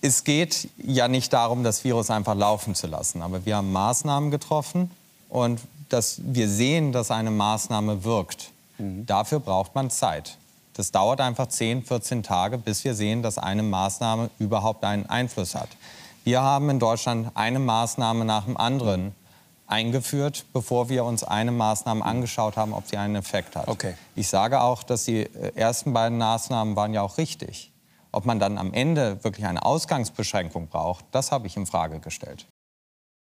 es geht ja nicht darum, das Virus einfach laufen zu lassen. Aber wir haben Maßnahmen getroffen und dass wir sehen, dass eine Maßnahme wirkt. Mhm. Dafür braucht man Zeit. Das dauert einfach 10, 14 Tage, bis wir sehen, dass eine Maßnahme überhaupt einen Einfluss hat. Wir haben in Deutschland eine Maßnahme nach dem anderen eingeführt, bevor wir uns eine Maßnahme mhm. angeschaut haben, ob sie einen Effekt hat. Okay. Ich sage auch, dass die äh, ersten beiden Maßnahmen waren ja auch richtig. Ob man dann am Ende wirklich eine Ausgangsbeschränkung braucht, das habe ich in Frage gestellt.